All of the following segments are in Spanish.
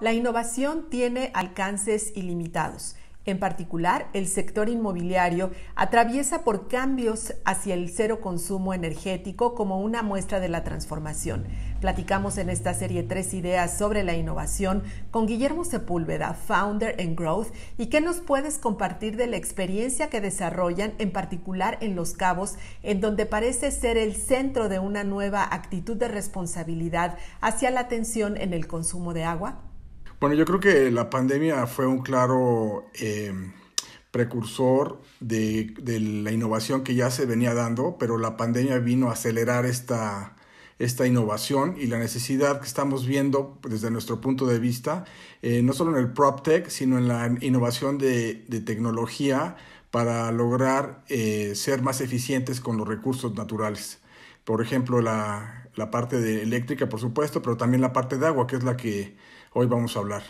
la innovación tiene alcances ilimitados. En particular, el sector inmobiliario atraviesa por cambios hacia el cero consumo energético como una muestra de la transformación. Platicamos en esta serie tres ideas sobre la innovación con Guillermo Sepúlveda, founder en Growth, y qué nos puedes compartir de la experiencia que desarrollan, en particular en Los Cabos, en donde parece ser el centro de una nueva actitud de responsabilidad hacia la atención en el consumo de agua. Bueno, yo creo que la pandemia fue un claro em, precursor de, la innovación que ya se venía dando, pero la pandemia vino a acelerar esta, esta innovación y la necesidad que estamos viendo desde nuestro punto de vista, eh, no solo en el PropTech, sino en la innovación de, tecnología para lograr eh, ser más eficientes con los recursos naturales. Por ejemplo, la, la parte de eléctrica, por supuesto, pero también la parte de agua, que es la que hoy vamos a hablar.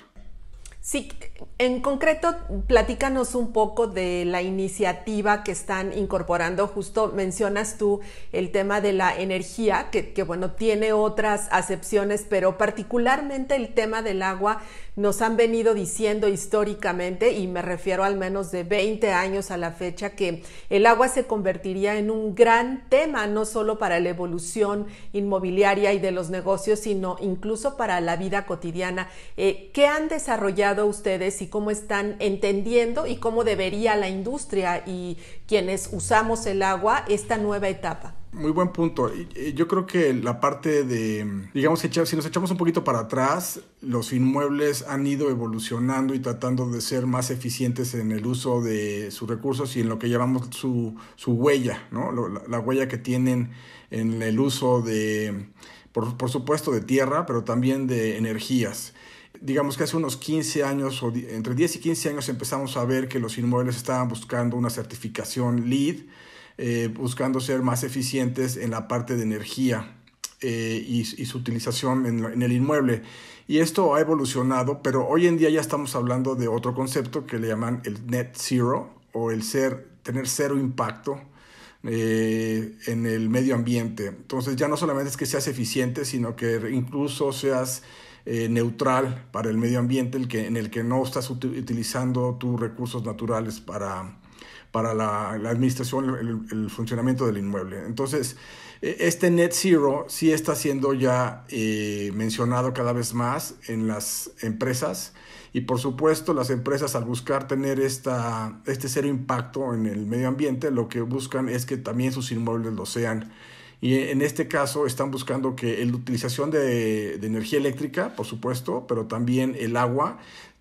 En concreto, platícanos un poco de la iniciativa que están incorporando. Justo mencionas tú el tema de la energía, que, bueno, tiene otras acepciones, pero particularmente el tema del agua nos han venido diciendo históricamente, y me refiero al menos de 20 años a la fecha, que el agua se convertiría en un gran tema, no solo para la evolución inmobiliaria y de los negocios, sino incluso para la vida cotidiana. Eh, ¿Qué han desarrollado ustedes? y cómo están entendiendo y cómo debería la industria y quienes usamos el agua esta nueva etapa. Muy buen punto. Yo creo que la parte de, digamos, si nos echamos un poquito para atrás, los inmuebles han ido evolucionando y tratando de ser más eficientes en el uso de sus recursos y en lo que llamamos su, su huella, ¿no? La, huella que tienen en el uso de, por supuesto, de tierra, pero también de energías. Digamos que hace unos 15 años, o entre 10 y 15 años, empezamos a ver que los inmuebles estaban buscando una certificación LEED, eh, buscando ser más eficientes en la parte de energía eh, y, y, su utilización en, en el inmueble. Y esto ha evolucionado, pero hoy en día ya estamos hablando de otro concepto que le llaman el net zero o el ser, tener cero impacto eh, en el medio ambiente. Entonces ya no solamente es que seas eficiente, sino que incluso seas eh, neutral para el medio ambiente, el que, en el que no estás utilizando tus recursos naturales para, para la, administración, el, funcionamiento del inmueble. Entonces, e-, este net zero sí está siendo ya eh, mencionado cada vez más en las empresas y por supuesto las empresas al buscar tener esta, este cero impacto en el medio ambiente, lo que buscan es que también sus inmuebles lo sean. Y en este caso están buscando que la utilización de, energía eléctrica, por supuesto, pero también el agua,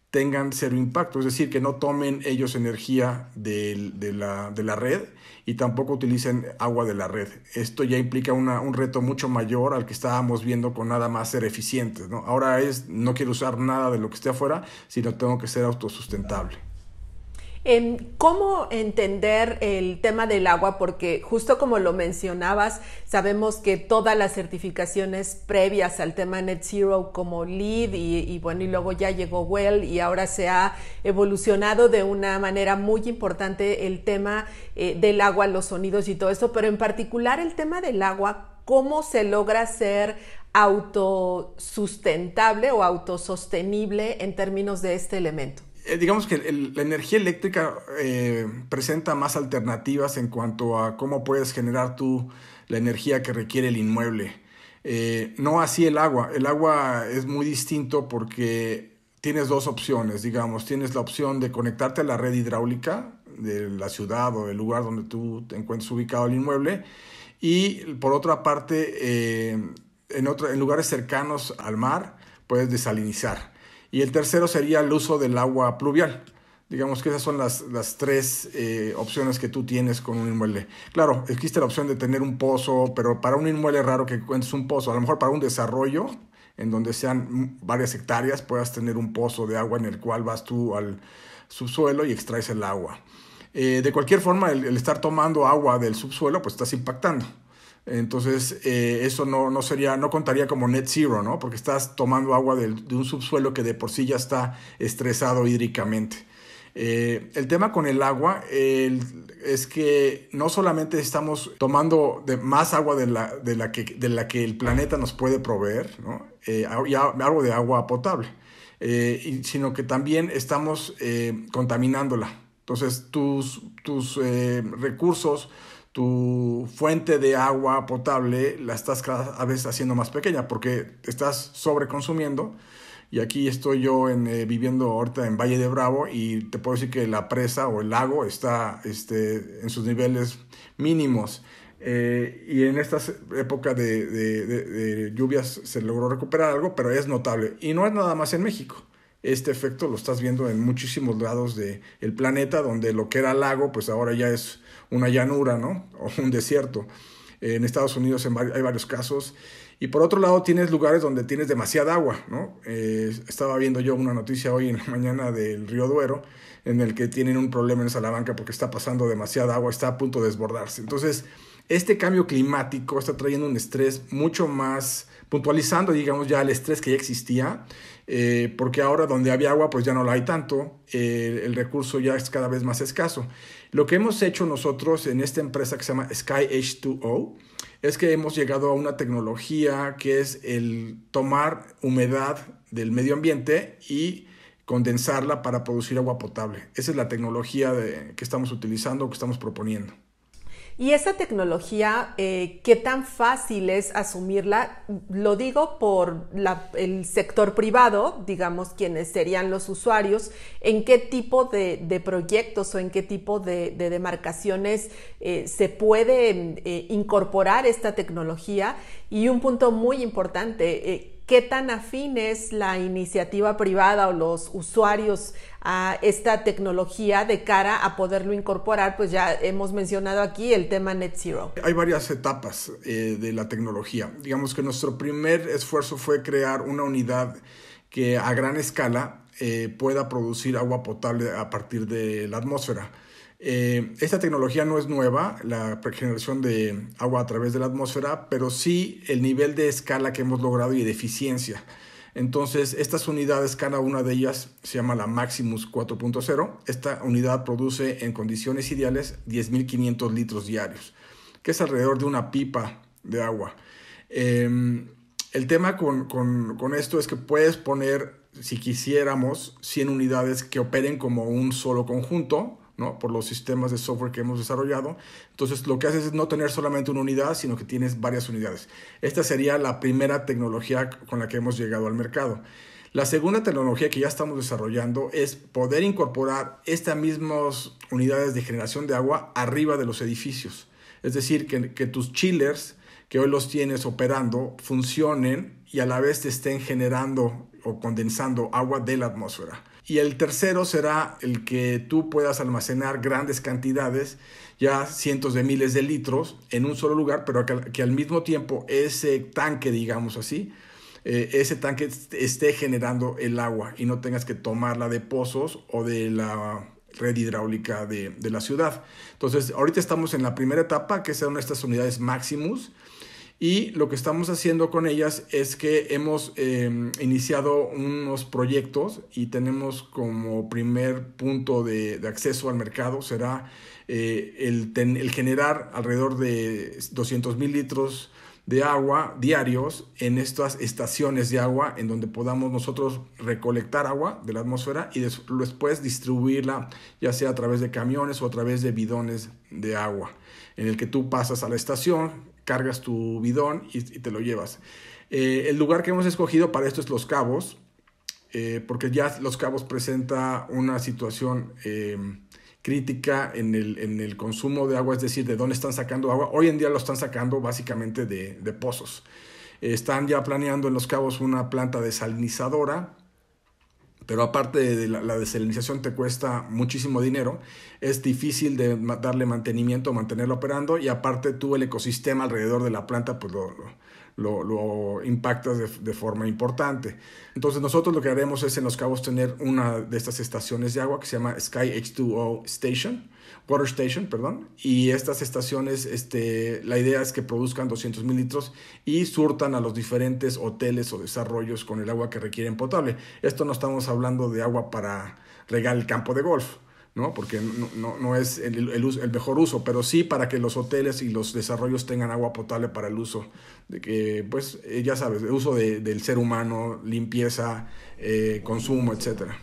tengan cero impacto, es decir, que no tomen ellos energía de, la, red y tampoco utilicen agua de la red. Esto ya implica un reto mucho mayor al que estábamos viendo con nada más ser eficientes. ¿no? Ahora es, no quiero usar nada de lo que esté afuera, sino tengo que ser autosustentable. Em, ¿Cómo entender el tema del agua? Porque justo como lo mencionabas, sabemos que todas las certificaciones previas al tema Net Zero como LEED y, bueno, y luego ya llegó WELL y ahora se ha evolucionado de una manera muy importante el tema eh, del agua, los sonidos y todo eso, pero en particular el tema del agua, ¿cómo se logra ser autosustentable o autosostenible en términos de este elemento? Eh, digamos que la energía eléctrica eh, presenta más alternativas en cuanto a cómo puedes generar tú la energía que requiere el inmueble. Eh, no así el agua. El agua es muy distinto porque tienes dos opciones, digamos. Tienes la opción de conectarte a la red hidráulica de la ciudad o del lugar donde tú te encuentres ubicado el inmueble. Y por otra parte, en, en lugares cercanos al mar, puedes desalinizar. Y el tercero sería el uso del agua pluvial. Digamos que esas son las, tres eh, opciones que tú tienes con un inmueble. Claro, existe la opción de tener un pozo, pero para un inmueble raro que cuentes un pozo, a lo mejor para un desarrollo en donde sean varias hectáreas, puedas tener un pozo de agua en el cual vas tú al subsuelo y extraes el agua. Eh, de cualquier forma, el, estar tomando agua del subsuelo, pues estás impactando. Entonces, eh, eso no, sería, no contaría como net zero, ¿no? Porque estás tomando agua de, un subsuelo que de por sí ya está estresado hídricamente. Eh, el tema con el agua es que no solamente estamos tomando más agua de la, que, el planeta nos puede proveer, ¿no? Eh, algo de agua potable, sino que también estamos contaminándola. Entonces, tus recursos tu fuente de agua potable la estás cada vez haciendo más pequeña porque estás sobreconsumiendo. Y aquí estoy yo en, eh, viviendo ahorita en Valle de Bravo y te puedo decir que la presa o el lago está este, en sus niveles mínimos. Eh, y en esta época de, lluvias se logró recuperar algo, pero es notable. Y no es nada más en México. Este efecto lo estás viendo en muchísimos lados del planeta, donde lo que era lago, pues ahora ya es una llanura, ¿no? O un desierto. En Estados Unidos hay varios casos. Y por otro lado, tienes lugares donde tienes demasiada agua, ¿no? Eh, estaba viendo yo una noticia hoy en la mañana del río Duero, en el que tienen un problema en Salamanca porque está pasando demasiada agua, está a punto de desbordarse. Entonces, este cambio climático está trayendo un estrés mucho más puntualizando, digamos, ya el estrés que ya existía eh, porque ahora donde había agua pues ya no la hay tanto, eh, el recurso ya es cada vez más escaso. Lo que hemos hecho nosotros en esta empresa que se llama Sky H2O es que hemos llegado a una tecnología que es el tomar humedad del medio ambiente y condensarla para producir agua potable. Esa es la tecnología que estamos utilizando, que estamos proponiendo. Y esa tecnología, eh, ¿qué tan fácil es asumirla? Lo digo por el sector privado, digamos, quienes serían los usuarios, en qué tipo de, proyectos o en qué tipo de, demarcaciones eh, se puede eh, incorporar esta tecnología. Y un punto muy importante, qué tan afín es la iniciativa privada o los usuarios a esta tecnología de cara a poderlo incorporar, pues ya hemos mencionado aquí el tema Net Zero. Hay varias etapas eh, de la tecnología. Digamos que nuestro primer esfuerzo fue crear una unidad que a gran escala eh, pueda producir agua potable a partir de la atmósfera. Eh, esta tecnología no es nueva, la generación de agua a través de la atmósfera, pero sí el nivel de escala que hemos logrado y de eficiencia. Entonces, estas unidades, cada una de ellas se llama la Maximus 4.0. Esta unidad produce en condiciones ideales 10.500 litros diarios, que es alrededor de una pipa de agua. Em, el tema con, con, esto es que puedes poner, si quisiéramos, 100 unidades que operen como un solo conjunto por los sistemas de software que hemos desarrollado. Entonces lo que haces es no tener solamente una unidad, sino que tienes varias unidades. Esta sería la primera tecnología con la que hemos llegado al mercado. La segunda tecnología que ya estamos desarrollando es poder incorporar estas mismas unidades de generación de agua arriba de los edificios. Es decir, que, que tus chillers que hoy los tienes operando funcionen y a la vez te estén generando o condensando agua de la atmósfera. Y el tercero será el que tú puedas almacenar grandes cantidades, ya cientos de miles de litros, en un solo lugar, pero que, al mismo tiempo ese tanque, digamos así, eh, ese tanque esté generando el agua y no tengas que tomarla de pozos o de la red hidráulica de, la ciudad. Entonces, ahorita estamos en la primera etapa, que son estas unidades Maximus, y lo que estamos haciendo con ellas es que hemos em, iniciado unos proyectos y tenemos como primer punto de, acceso al mercado será eh, el, el generar alrededor de 200 mil litros de agua diarios en estas estaciones de agua en donde podamos nosotros recolectar agua de la atmósfera y después distribuirla ya sea a través de camiones o a través de bidones de agua en el que tú pasas a la estación cargas tu bidón y, te lo llevas. Eh, el lugar que hemos escogido para esto es Los Cabos, eh, porque ya Los Cabos presenta una situación em, crítica en el, consumo de agua, es decir, de dónde están sacando agua. Hoy en día lo están sacando básicamente de, de pozos. están ya planeando en Los Cabos una planta desalinizadora pero aparte de la, desalinización te cuesta muchísimo dinero, es difícil de darle mantenimiento, mantenerlo operando y aparte tú el ecosistema alrededor de la planta pues lo, lo, impactas de, de, forma importante. Entonces nosotros lo que haremos es en Los Cabos tener una de estas estaciones de agua que se llama Sky H2O Station Water Station, perdón, y estas estaciones, este, la idea es que produzcan 200 mil litros y surtan a los diferentes hoteles o desarrollos con el agua que requieren potable. Esto no estamos hablando de agua para regar el campo de golf, ¿no? Porque no, es el, el, mejor uso, pero sí para que los hoteles y los desarrollos tengan agua potable para el uso, de que, pues, eh, ya sabes, uso del ser humano, limpieza, eh, consumo, etcétera.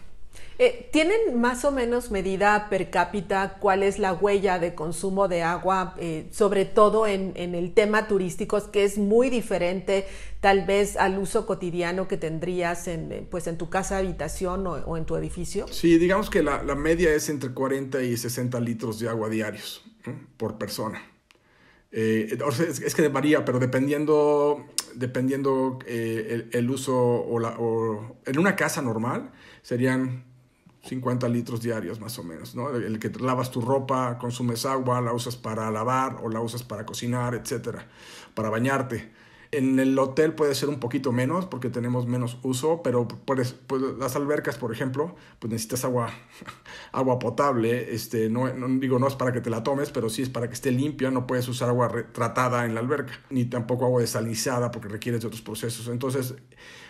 Eh, ¿Tienen más o menos medida per cápita cuál es la huella de consumo de agua, eh, sobre todo en, el tema turístico, que es muy diferente tal vez al uso cotidiano que tendrías en, eh, pues, en tu casa, habitación o, en tu edificio? Sí, digamos que la, media es entre 40 y 60 litros de agua diarios por persona. es, que varía, pero dependiendo, dependiendo el, uso o, en una casa normal serían 50 litros diarios más o menos, ¿no? El que lavas tu ropa, consumes agua, la usas para lavar o la usas para cocinar, etcétera, para bañarte. En el hotel puede ser un poquito menos porque tenemos menos uso, pero pues, las albercas, por ejemplo, pues necesitas agua, agua potable. Este, no, digo, no es para que te la tomes, pero sí es para que esté limpia. No puedes usar agua tratada en la alberca, ni tampoco agua desalinizada porque requieres de otros procesos. Entonces,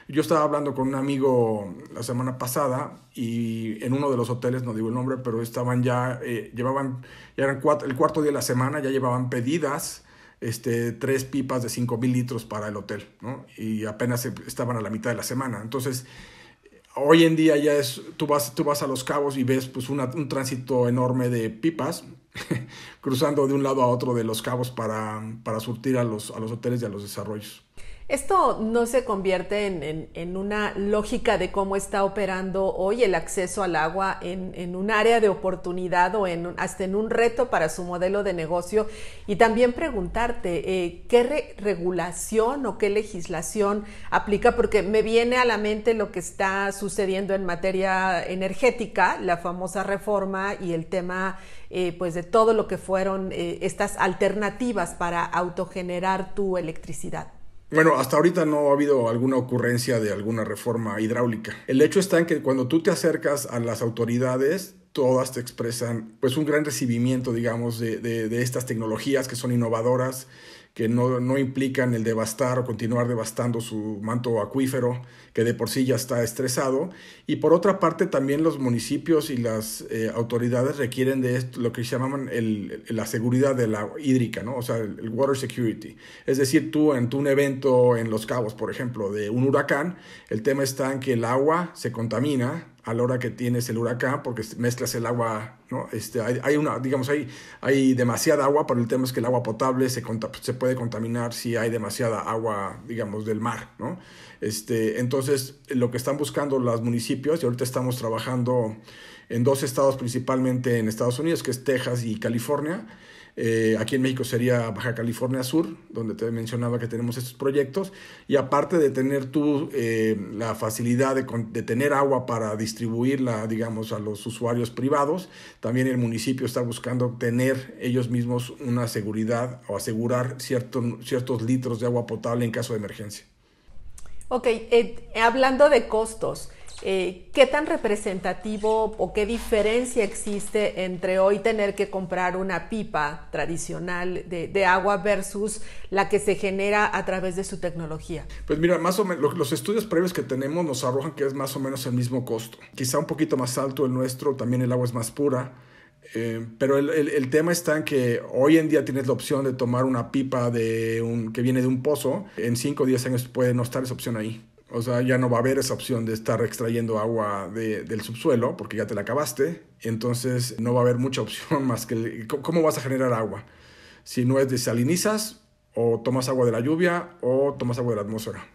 yo estaba hablando con un amigo la semana pasada y en uno de los hoteles, no digo el nombre, pero estaban ya, eh, llevaban, ya eran el cuarto día de la semana, ya llevaban pedidas este, tres pipas de 5 mil litros para el hotel, ¿no? Y apenas estaban a la mitad de la semana. Entonces, hoy en día ya es, tú vas, tú vas a Los Cabos y ves pues un tránsito enorme de pipas cruzando de un lado a otro de Los Cabos para, para surtir a los, a los hoteles y a los desarrollos. Esto no se convierte en, una lógica de cómo está operando hoy el acceso al agua en, un área de oportunidad o hasta en un reto para su modelo de negocio. Y también preguntarte eh, qué regulación o qué legislación aplica, porque me viene a la mente lo que está sucediendo en materia energética, la famosa reforma y el tema eh, pues de todo lo que fueron eh, estas alternativas para autogenerar tu electricidad. Bueno, hasta ahorita no ha habido alguna ocurrencia de alguna reforma hidráulica. El hecho está en que cuando tú te acercas a las autoridades, todas te expresan pues un gran recibimiento, digamos, de, de, de estas tecnologías que son innovadoras, que no, implican el devastar o continuar devastando su manto acuífero, que de por sí ya está estresado. Y por otra parte, también los municipios y las eh, autoridades requieren de esto, lo que se llaman la seguridad de la hídrica, ¿no? o sea, el, water security. Es decir, tú en un evento en Los Cabos, por ejemplo, de un huracán, el tema está en que el agua se contamina a la hora que tienes el huracán, porque mezclas el agua, ¿no? Este, hay, una, digamos, hay, hay demasiada agua, pero el tema es que el agua potable se, se puede contaminar si hay demasiada agua, digamos, del mar, ¿no? Este, entonces, lo que están buscando los municipios, y ahorita estamos trabajando en dos estados principalmente en Estados Unidos, que es Texas y California, eh, aquí en México sería Baja California Sur, donde te mencionaba que tenemos estos proyectos. Y aparte de tener tú eh, la facilidad de, de, tener agua para distribuirla, digamos, a los usuarios privados, también el municipio está buscando tener ellos mismos una seguridad o asegurar ciertos ciertos litros de agua potable en caso de emergencia. Ok, eh, hablando de costos. Eh, ¿qué tan representativo o qué diferencia existe entre hoy tener que comprar una pipa tradicional de, agua versus la que se genera a través de su tecnología? Pues mira, más o menos los estudios previos que tenemos nos arrojan que es más o menos el mismo costo. Quizá un poquito más alto el nuestro, también el agua es más pura. Eh, pero el, tema está en que hoy en día tienes la opción de tomar una pipa de un, que viene de un pozo. En 5 o 10 años puede no estar esa opción ahí. O sea, ya no va a haber esa opción de estar extrayendo agua del subsuelo porque ya te la acabaste. Entonces no va a haber mucha opción más que cómo vas a generar agua. Si no es desalinizas o tomas agua de la lluvia o tomas agua de la atmósfera.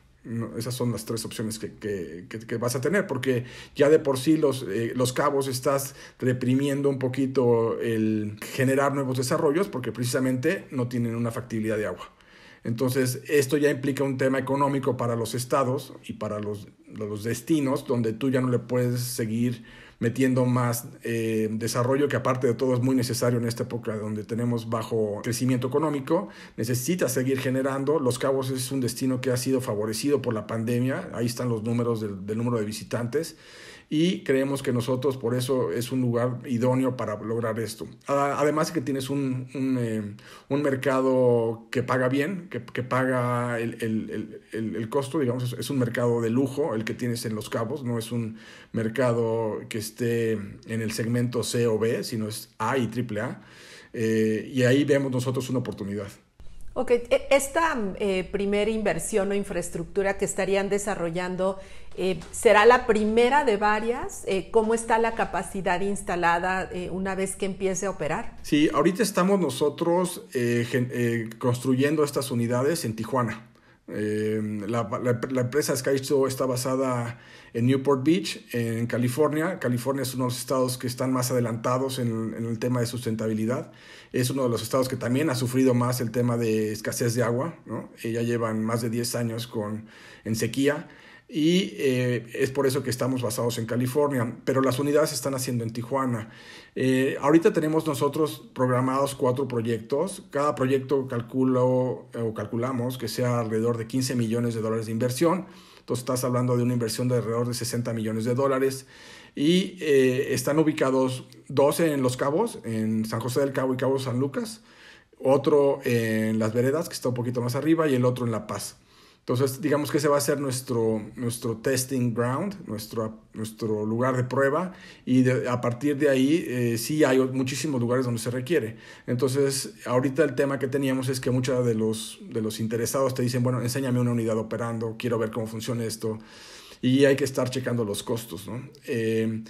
esas son las tres opciones que, que, que, vas a tener, porque ya de por sí los, eh, los cabos estás reprimiendo un poquito el generar nuevos desarrollos, porque precisamente no tienen una factibilidad de agua. Entonces, esto ya implica un tema económico para los estados y para los, destinos, donde tú ya no le puedes seguir metiendo más eh, desarrollo, que aparte de todo es muy necesario en esta época donde tenemos bajo crecimiento económico, necesita seguir generando. Los Cabos es un destino que ha sido favorecido por la pandemia, ahí están los números del número de visitantes y creemos que nosotros por eso es un lugar idóneo para lograr esto. Además que tienes eh, un, mercado que paga bien, que, paga el, costo, digamos, es, un mercado de lujo el que tienes en Los Cabos, no es un mercado que esté en el segmento C o B, sino es A y AAA. Eh, y ahí vemos nosotros una oportunidad. Ok, e, esta eh, primera inversión o infraestructura que estarían desarrollando eh, será la primera de varias. Eh, ¿Cómo está la capacidad instalada una vez que empiece a operar? Sí, ahorita estamos nosotros construyendo estas unidades en Tijuana. Em, la, empresa Sky está basada en Newport Beach, en California. California es uno de los estados que están más adelantados en, el tema de sustentabilidad. Es uno de los estados que también ha sufrido más el tema de escasez de agua. ¿no? ya llevan más de 10 años con, en sequía y eh, es por eso que estamos basados en California, pero las unidades están haciendo en Tijuana. Eh, ahorita tenemos nosotros programados cuatro proyectos, cada proyecto calculo o calculamos que sea alrededor de 15 millones de dólares de inversión, entonces estás hablando de una inversión de alrededor de 60 millones de dólares y eh, están ubicados dos en Los Cabos, en San José del Cabo y Cabo San Lucas, otro en Las Veredas, que está un poquito más arriba, y el otro en La Paz. Entonces, digamos que ese va a ser nuestro, nuestro testing ground, nuestro, nuestro lugar de prueba, y a partir de ahí eh, sí hay muchísimos lugares donde se requiere. Entonces, ahorita el tema que teníamos es que muchos de los, de los interesados te dicen, bueno, enséñame una unidad operando, quiero ver cómo funciona esto, y hay que estar checando los costos, ¿no? Eh,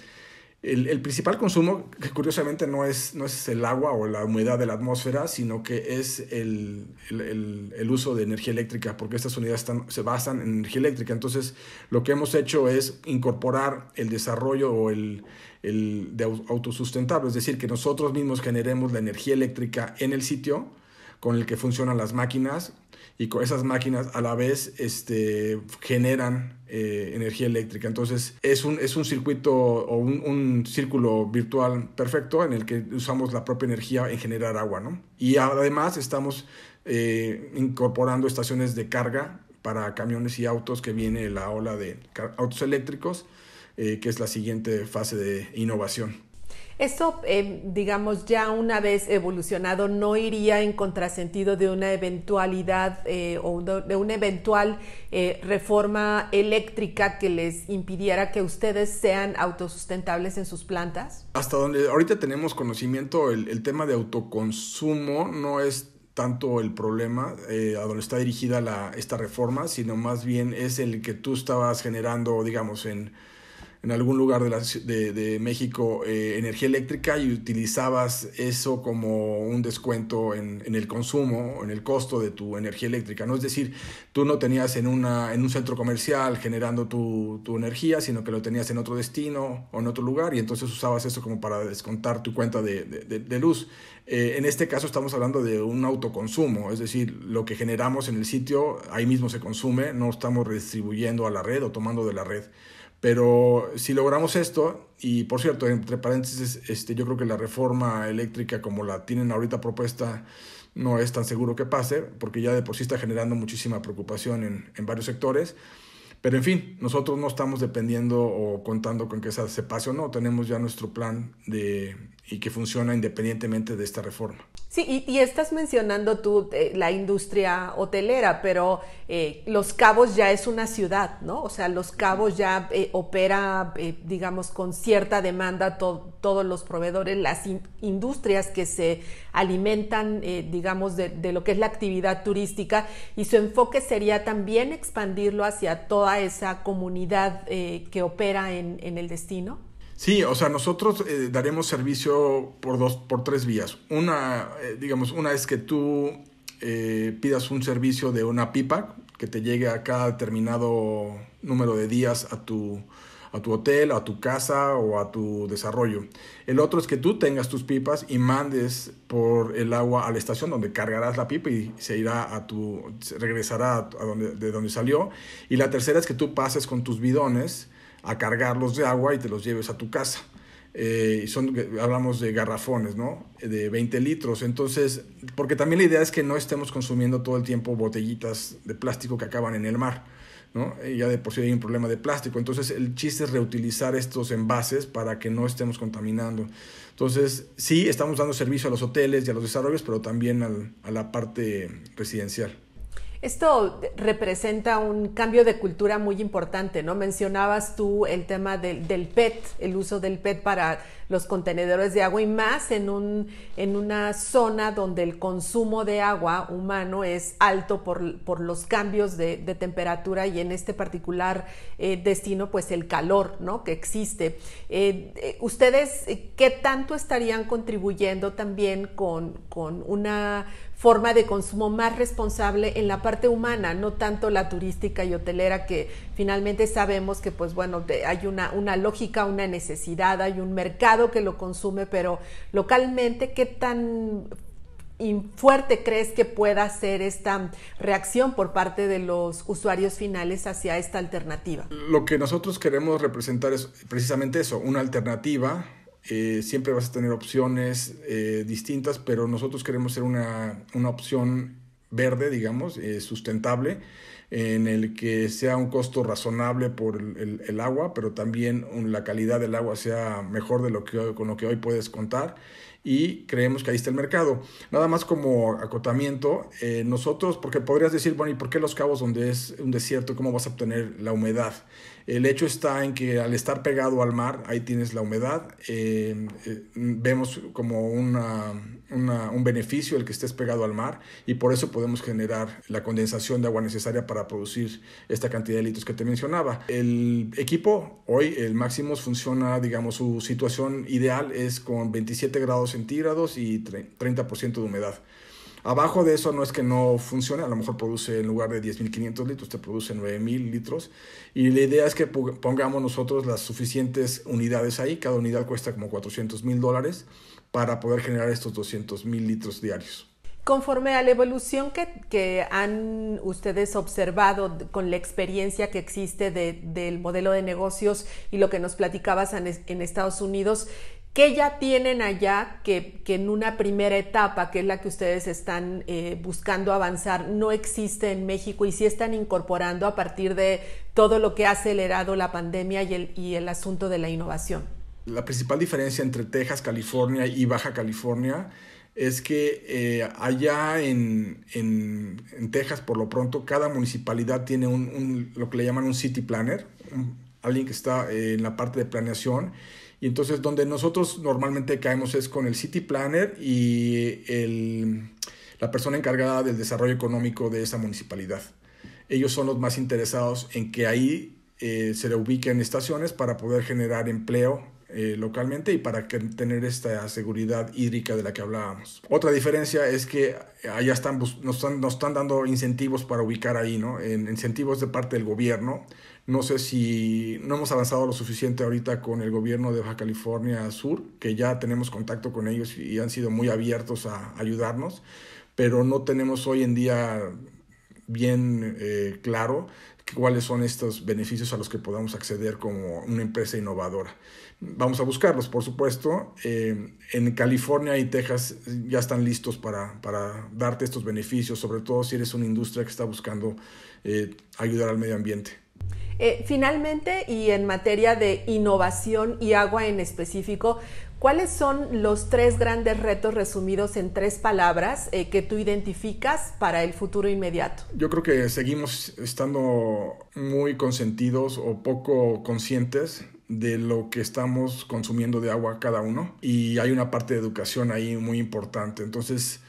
el, principal consumo, que curiosamente no es, no es el agua o la humedad de la atmósfera, sino que es el, el, uso de energía eléctrica, porque estas unidades están, se basan en energía eléctrica. Entonces, lo que hemos hecho es incorporar el desarrollo o el, de autosustentable, es decir, que nosotros mismos generemos la energía eléctrica en el sitio con el que funcionan las máquinas y con esas máquinas a la vez este, generan eh, energía eléctrica. Entonces es un, es un circuito o un, círculo virtual perfecto en el que usamos la propia energía en generar agua. Y además estamos eh, incorporando estaciones de carga para camiones y autos que viene la ola de autos eléctricos, eh, que es la siguiente fase de innovación. Eso, eh, digamos, ya una vez evolucionado, no iría en contrasentido de una eventualidad eh, o de una eventual eh, reforma eléctrica que les impidiera que ustedes sean autosustentables en sus plantas. Hasta donde ahorita tenemos conocimiento, el, tema de autoconsumo no es tanto el problema eh, a donde está dirigida la, esta reforma, sino más bien es el que tú estabas generando, digamos, en, en algún lugar de, de, México eh, energía eléctrica y utilizabas eso como un descuento en, el consumo, en el costo de tu energía eléctrica. ¿no? Es decir, tú no tenías en, una, en un centro comercial generando tu, energía, sino que lo tenías en otro destino o en otro lugar y entonces usabas eso como para descontar tu cuenta de, luz. Eh, en este caso estamos hablando de un autoconsumo, es decir, lo que generamos en el sitio ahí mismo se consume, no estamos redistribuyendo a la red o tomando de la red. Pero si logramos esto, y por cierto, entre paréntesis, este, yo creo que la reforma eléctrica como la tienen ahorita propuesta no es tan seguro que pase, porque ya de por sí está generando muchísima preocupación en, en varios sectores. Pero en fin, nosotros no estamos dependiendo o contando con que esa se pase o no, tenemos ya nuestro plan de y que funciona independientemente de esta reforma. Sí, y, estás mencionando tú eh, la industria hotelera, pero eh, Los Cabos ya es una ciudad, ¿no? O sea, Los Cabos ya eh, opera, digamos, con cierta demanda todos los proveedores, las industrias que se alimentan, digamos, de, lo que es la actividad turística, y su enfoque sería también expandirlo hacia toda esa comunidad que opera en, en el destino. Sí, o sea, nosotros eh, daremos servicio por dos, por tres vías. Una, eh, digamos, una es que tú eh, pidas un servicio de una pipa que te llegue a cada determinado número de días a tu, a tu hotel, a tu casa o a tu desarrollo. El otro es que tú tengas tus pipas y mandes por el agua a la estación donde cargarás la pipa y se irá a tu, regresará a donde, de donde salió. Y la tercera es que tú pases con tus bidones a cargarlos de agua y te los lleves a tu casa. Eh, son, hablamos de garrafones, ¿no? De 20 litros. Entonces, porque también la idea es que no estemos consumiendo todo el tiempo botellitas de plástico que acaban en el mar, ¿no? Eh, ya de por sí hay un problema de plástico. Entonces, el chiste es reutilizar estos envases para que no estemos contaminando. Entonces, sí, estamos dando servicio a los hoteles y a los desarrollos, pero también a la parte residencial. Esto representa un cambio de cultura muy importante, ¿no? Mencionabas tú el tema del, PET, el uso del PET para los contenedores de agua y más en, un, en una zona donde el consumo de agua humano es alto por, los cambios de, temperatura y en este particular eh, destino pues el calor ¿no? que existe. Eh, eh, ¿Ustedes qué tanto estarían contribuyendo también con, con una forma de consumo más responsable en la parte humana, no tanto la turística y hotelera que finalmente sabemos que pues bueno, hay una, una lógica, una necesidad, hay un mercado que lo consume, pero localmente, ¿qué tan fuerte crees que pueda ser esta reacción por parte de los usuarios finales hacia esta alternativa? Lo que nosotros queremos representar es precisamente eso, una alternativa eh, siempre vas a tener opciones eh, distintas, pero nosotros queremos ser una, opción verde, digamos, eh, sustentable, en el que sea un costo razonable por el, agua, pero también la calidad del agua sea mejor de lo que con lo que hoy puedes contar. Y creemos que ahí está el mercado. Nada más como acotamiento, nosotros, porque podrías decir, bueno, ¿y por qué los cabos donde es un desierto, cómo vas a obtener la humedad? El hecho está en que al estar pegado al mar, ahí tienes la humedad, eh, eh, vemos como una, un beneficio el que estés pegado al mar y por eso podemos generar la condensación de agua necesaria para producir esta cantidad de litros que te mencionaba. El equipo hoy, el máximo funciona, digamos, su situación ideal es con 27 grados centígrados y 30% de humedad. Abajo de eso no es que no funcione, a lo mejor produce en lugar de 10.500 litros, te produce 9.000 litros. Y la idea es que pongamos nosotros las suficientes unidades ahí, cada unidad cuesta como 400.000 dólares para poder generar estos 200.000 litros diarios. Conforme a la evolución que, han ustedes observado con la experiencia que existe del modelo de negocios y lo que nos platicabas en, en Estados Unidos, ¿Qué ya tienen allá que, en una primera etapa, que es la que ustedes están eh, buscando avanzar, no existe en México y sí están incorporando a partir de todo lo que ha acelerado la pandemia y el, y el asunto de la innovación? La principal diferencia entre Texas, California y Baja California es que eh, allá en, Texas, por lo pronto, cada municipalidad tiene un, lo que le llaman un city planner, alguien que está eh, en la parte de planeación y entonces donde nosotros normalmente caemos es con el City Planner y la persona encargada del desarrollo económico de esa municipalidad. Ellos son los más interesados en que ahí eh, se le ubiquen estaciones para poder generar empleo eh, localmente y para tener esta seguridad hídrica de la que hablábamos. Otra diferencia es que allá están, nos, están, dando incentivos para ubicar ahí, ¿no? incentivos de parte del gobierno no sé si no hemos avanzado lo suficiente ahorita con el gobierno de Baja California Sur, que ya tenemos contacto con ellos y han sido muy abiertos a ayudarnos, pero no tenemos hoy en día bien eh, claro cuáles son estos beneficios a los que podamos acceder como una empresa innovadora. Vamos a buscarlos, por supuesto. Eh, en California y Texas ya están listos para, darte estos beneficios, sobre todo si eres una industria que está buscando eh, ayudar al medio ambiente. Eh, finalmente, y en materia de innovación y agua en específico, ¿cuáles son los tres grandes retos resumidos en tres palabras eh, que tú identificas para el futuro inmediato? Yo creo que seguimos estando muy consentidos o poco conscientes de lo que estamos consumiendo de agua cada uno y hay una parte de educación ahí muy importante. Entonces,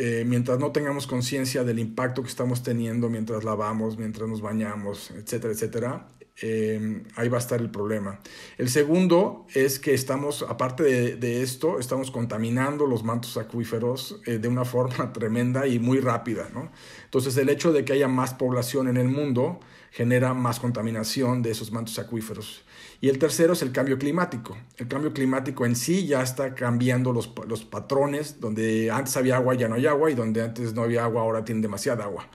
eh, mientras no tengamos conciencia del impacto que estamos teniendo mientras lavamos, mientras nos bañamos, etcétera, etcétera, em, ahí va a estar el problema. El segundo es que estamos, aparte de, esto, estamos contaminando los mantos acuíferos eh, de una forma tremenda y muy rápida. ¿no? Entonces el hecho de que haya más población en el mundo, genera más contaminación de esos mantos acuíferos. Y el tercero es el cambio climático. El cambio climático en sí ya está cambiando los, patrones, donde antes había agua ya no hay agua y donde antes no había agua ahora tiene demasiada agua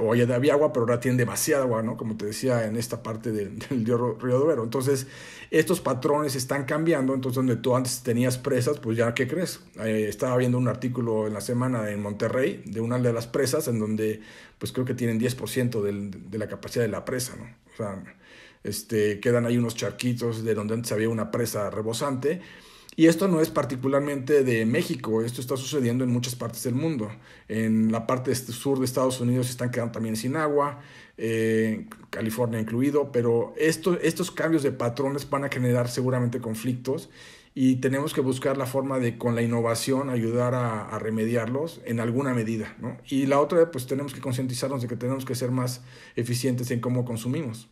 o había agua, pero ahora tienen demasiada agua, ¿no? Como te decía en esta parte del, río, río Entonces, estos patrones están cambiando, entonces donde tú antes tenías presas, pues ya, ¿qué crees? Eh, estaba viendo un artículo en la semana en Monterrey de una de las presas en donde, pues creo que tienen 10% de la capacidad de la presa, ¿no? O sea, este, quedan ahí unos charquitos de donde antes había una presa rebosante y esto no es particularmente de México, esto está sucediendo en muchas partes del mundo. En la parte este, sur de Estados Unidos se están quedando también sin agua, eh, California incluido, pero estos cambios de patrones van a generar seguramente conflictos y tenemos que buscar la forma de con la innovación ayudar a, remediarlos en alguna medida. Y la otra, pues tenemos que concientizarnos de que tenemos que ser más eficientes en cómo consumimos.